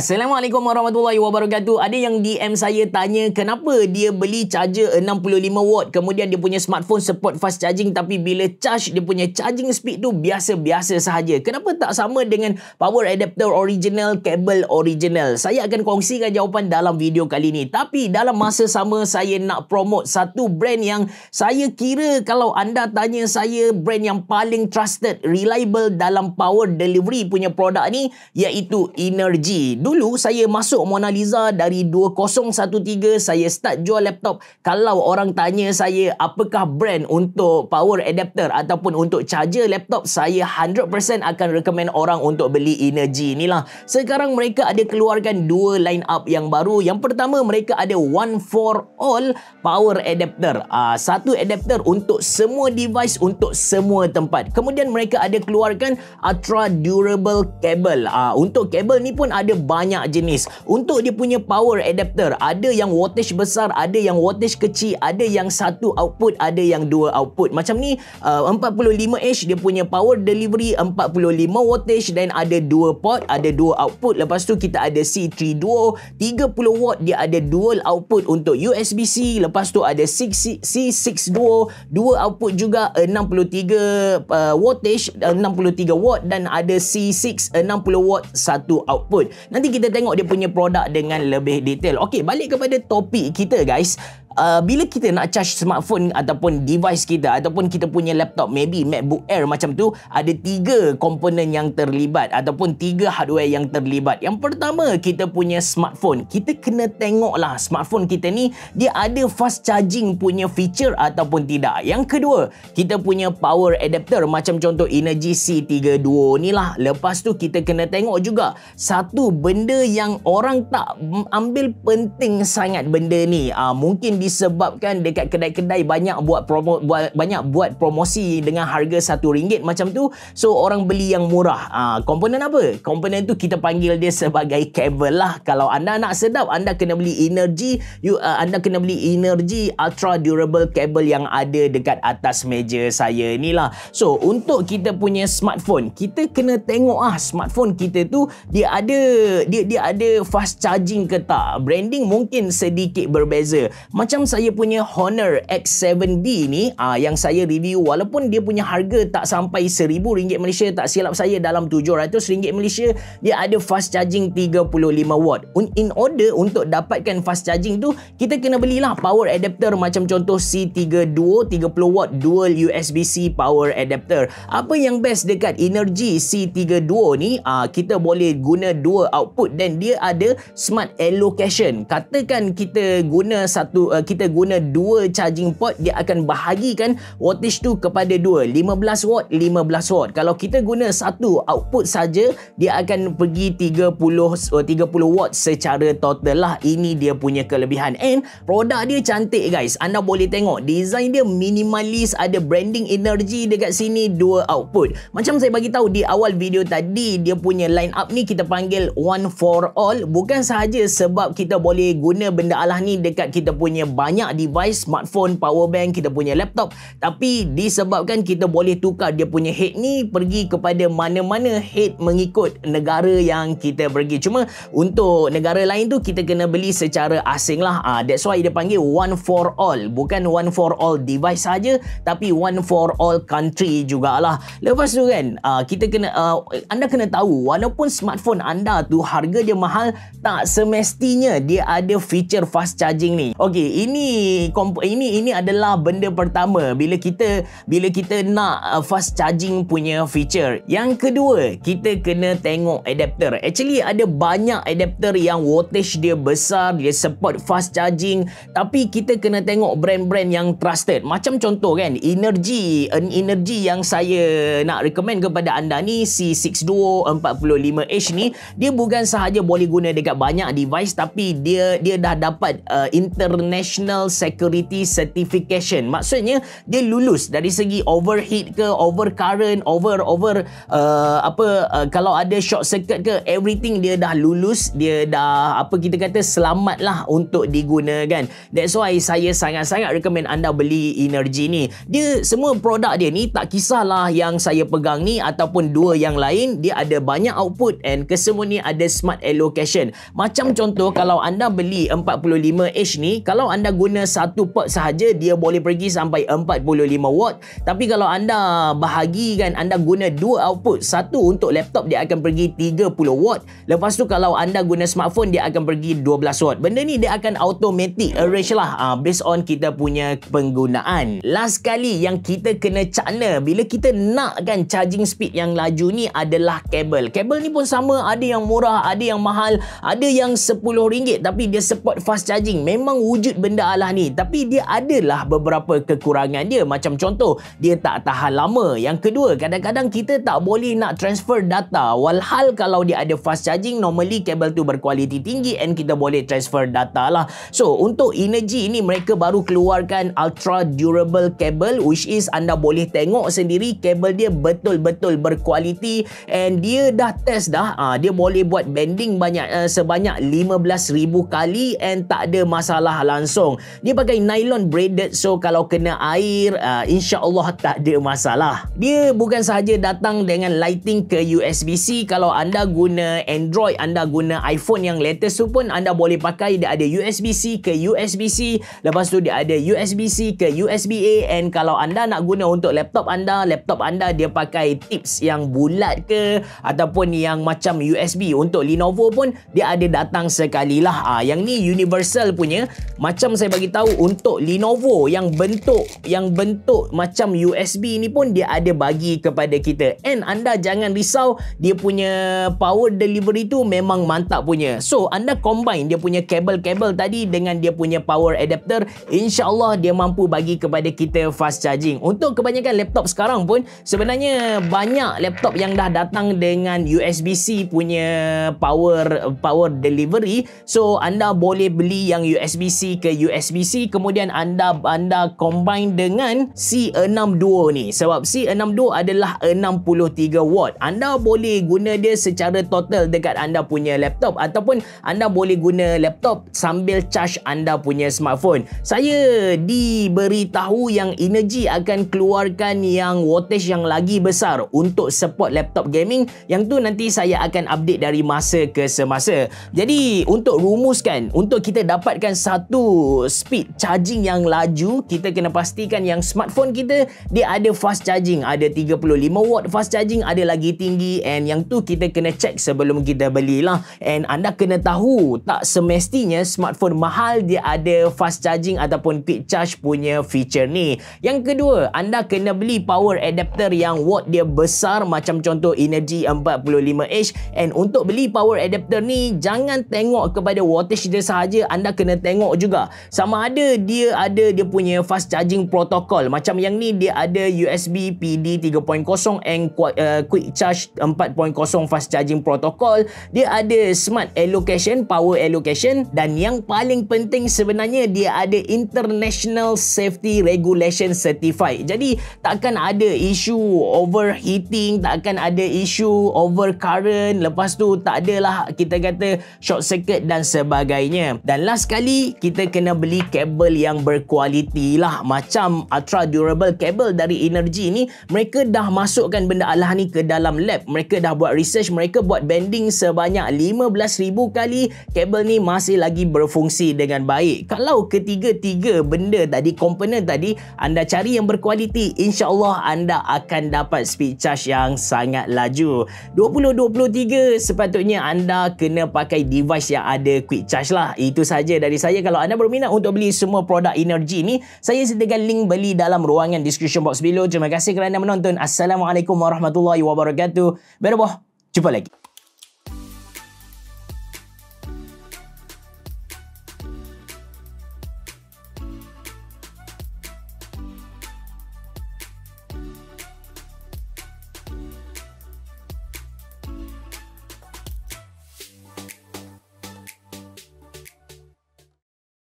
Assalamualaikum warahmatullahi wabarakatuh. Ada yang DM saya tanya kenapa dia beli charger 65 watt kemudian dia punya smartphone support fast charging tapi bila charge dia punya charging speed tu biasa-biasa sahaja. Kenapa tak sama dengan power adapter original, kabel original? Saya akan kongsikan jawapan dalam video kali ini. Tapi dalam masa sama saya nak promote satu brand yang saya kira kalau anda tanya saya brand yang paling trusted, reliable dalam power delivery punya produk ni iaitu Energy dulu saya masuk Mona Lisa dari 2013 saya start jual laptop kalau orang tanya saya apakah brand untuk power adapter ataupun untuk charger laptop saya 100% akan recommend orang untuk beli energy lah. sekarang mereka ada keluarkan dua line up yang baru yang pertama mereka ada one for all power adapter uh, satu adapter untuk semua device untuk semua tempat kemudian mereka ada keluarkan ultra durable cable uh, untuk cable ni pun ada banyak jenis. Untuk dia punya power adapter, ada yang wattage besar, ada yang wattage kecil, ada yang satu output, ada yang dua output. Macam ni, uh, 45H dia punya power delivery 45 wattage dan ada dua port, ada dua output. Lepas tu kita ada C3 Duo, 30 watt dia ada dual output untuk USB-C. Lepas tu ada C6 Duo, dua output juga 63 uh, wattage, 63 uh, watt dan ada C6 60 watt satu output. Nanti Nanti kita tengok dia punya produk dengan lebih detail. Okey, balik kepada topik kita guys uh, bila kita nak charge smartphone ataupun device kita ataupun kita punya laptop maybe MacBook Air macam tu ada tiga komponen yang terlibat ataupun tiga hardware yang terlibat yang pertama kita punya smartphone kita kena tengoklah smartphone kita ni dia ada fast charging punya feature ataupun tidak yang kedua kita punya power adapter macam contoh Energy C32 ni lah lepas tu kita kena tengok juga satu benda yang orang tak ambil penting sangat benda ni uh, mungkin disebabkan dekat kedai-kedai banyak buat promo buat banyak buat promosi dengan harga satu ringgit macam tu so orang beli yang murah ha, komponen apa komponen tu kita panggil dia sebagai kabel lah kalau anda nak sedap anda kena beli energy you uh, anda kena beli energy ultra durable kabel yang ada dekat atas meja saya ni lah so untuk kita punya smartphone kita kena tengok ah smartphone kita tu dia ada dia dia ada fast charging ke tak branding mungkin sedikit berbeza macam macam saya punya Honor x 7 b ni uh, yang saya review walaupun dia punya harga tak sampai RM1,000 Malaysia tak silap saya dalam RM700 Malaysia dia ada fast charging 35W in order untuk dapatkan fast charging tu kita kena belilah power adapter macam contoh C32 30W dual USB-C power adapter apa yang best dekat energy C32 ni uh, kita boleh guna dua output dan dia ada smart allocation katakan kita guna satu eh, Eh, kita guna dua charging port dia akan bahagikan wattage tu kepada dua 15 watt 15 watt kalau kita guna satu output saja dia akan pergi 30 30 eh, watt secara total lah ini dia punya kelebihan and produk dia cantik guys anda boleh tengok design dia minimalis ada branding energy dekat sini dua output macam saya bagi tahu di awal video tadi dia punya line up ni kita panggil one for all bukan sahaja sebab kita boleh guna benda alah ni dekat kita punya banyak device smartphone power bank kita punya laptop tapi disebabkan kita boleh tukar dia punya head ni pergi kepada mana-mana head mengikut negara yang kita pergi cuma untuk negara lain tu kita kena beli secara asing lah ha, that's why dia panggil one for all bukan one for all device saja tapi one for all country jugalah lepas tu kan uh, kita kena uh, anda kena tahu walaupun smartphone anda tu harga dia mahal tak semestinya dia ada feature fast charging ni okey ini ini ini adalah benda pertama bila kita bila kita nak uh, fast charging punya feature. Yang kedua, kita kena tengok adapter. Actually ada banyak adapter yang wattage dia besar, dia support fast charging, tapi kita kena tengok brand-brand yang trusted. Macam contoh kan, energy an energy yang saya nak recommend kepada anda ni c 6245 h ni, dia bukan sahaja boleh guna dekat banyak device tapi dia dia dah dapat uh, international National Security Certification. Maksudnya dia lulus dari segi overheat ke, overcurrent, over over uh, apa uh, kalau ada short circuit ke, everything dia dah lulus, dia dah apa kita kata selamatlah untuk digunakan. That's why saya sangat-sangat recommend anda beli energy ni. Dia semua produk dia ni tak kisahlah yang saya pegang ni ataupun dua yang lain, dia ada banyak output and kesemua ni ada smart allocation. Macam contoh kalau anda beli 45H ni, kalau anda anda guna satu port sahaja dia boleh pergi sampai 45 watt tapi kalau anda bahagikan anda guna dua output satu untuk laptop dia akan pergi 30 watt lepas tu kalau anda guna smartphone dia akan pergi 12 watt benda ni dia akan automatic arrange lah uh, based on kita punya penggunaan last kali yang kita kena cakna bila kita nak kan charging speed yang laju ni adalah kabel kabel ni pun sama ada yang murah ada yang mahal ada yang RM10 tapi dia support fast charging memang wujud benda lah ni tapi dia adalah beberapa kekurangan dia macam contoh dia tak tahan lama yang kedua kadang-kadang kita tak boleh nak transfer data walhal kalau dia ada fast charging normally kabel tu berkualiti tinggi and kita boleh transfer data lah so untuk energy ini mereka baru keluarkan ultra durable kabel which is anda boleh tengok sendiri kabel dia betul-betul berkualiti and dia dah test dah ha, dia boleh buat bending banyak uh, sebanyak 15,000 kali and tak ada masalah langsung langsung. Dia pakai nylon braided so kalau kena air, uh, Allah tak ada masalah. Dia bukan sahaja datang dengan lighting ke USB-C. Kalau anda guna Android, anda guna iPhone yang latest tu pun anda boleh pakai. Dia ada USB-C ke USB-C. Lepas tu dia ada USB-C ke USB-A. And kalau anda nak guna untuk laptop anda, laptop anda dia pakai tips yang bulat ke ataupun yang macam USB. Untuk Lenovo pun dia ada datang sekali lah. Ha, yang ni universal punya. Macam macam saya bagi tahu untuk Lenovo yang bentuk yang bentuk macam USB ni pun dia ada bagi kepada kita and anda jangan risau dia punya power delivery tu memang mantap punya so anda combine dia punya kabel-kabel tadi dengan dia punya power adapter insyaallah dia mampu bagi kepada kita fast charging untuk kebanyakan laptop sekarang pun sebenarnya banyak laptop yang dah datang dengan USB-C punya power power delivery so anda boleh beli yang USB-C ke ke USB-C kemudian anda anda combine dengan C62 ni sebab C62 adalah 63 watt anda boleh guna dia secara total dekat anda punya laptop ataupun anda boleh guna laptop sambil charge anda punya smartphone saya diberitahu yang energy akan keluarkan yang wattage yang lagi besar untuk support laptop gaming yang tu nanti saya akan update dari masa ke semasa jadi untuk rumuskan untuk kita dapatkan satu speed charging yang laju kita kena pastikan yang smartphone kita dia ada fast charging ada 35 watt fast charging ada lagi tinggi and yang tu kita kena check sebelum kita belilah and anda kena tahu tak semestinya smartphone mahal dia ada fast charging ataupun quick charge punya feature ni yang kedua anda kena beli power adapter yang watt dia besar macam contoh energy 45H and untuk beli power adapter ni jangan tengok kepada wattage dia sahaja anda kena tengok juga sama ada dia ada dia punya fast charging protocol macam yang ni dia ada USB PD 3.0 and eh, quick charge 4.0 fast charging protocol dia ada smart allocation power allocation dan yang paling penting sebenarnya dia ada international safety regulation certified jadi takkan ada isu overheating takkan ada isu overcurrent lepas tu tak adalah kita kata short circuit dan sebagainya dan last sekali kita kena kena beli kabel yang berkualiti lah macam ultra durable kabel dari energy ni mereka dah masukkan benda alah ni ke dalam lab mereka dah buat research mereka buat bending sebanyak 15,000 kali kabel ni masih lagi berfungsi dengan baik kalau ketiga-tiga benda tadi komponen tadi anda cari yang berkualiti insyaAllah anda akan dapat speed charge yang sangat laju 2023 sepatutnya anda kena pakai device yang ada quick charge lah itu saja dari saya kalau anda ber- berminat untuk beli semua produk energi ni, saya sediakan link beli dalam ruangan description box below. Terima kasih kerana menonton. Assalamualaikum warahmatullahi wabarakatuh. Berboh, jumpa lagi.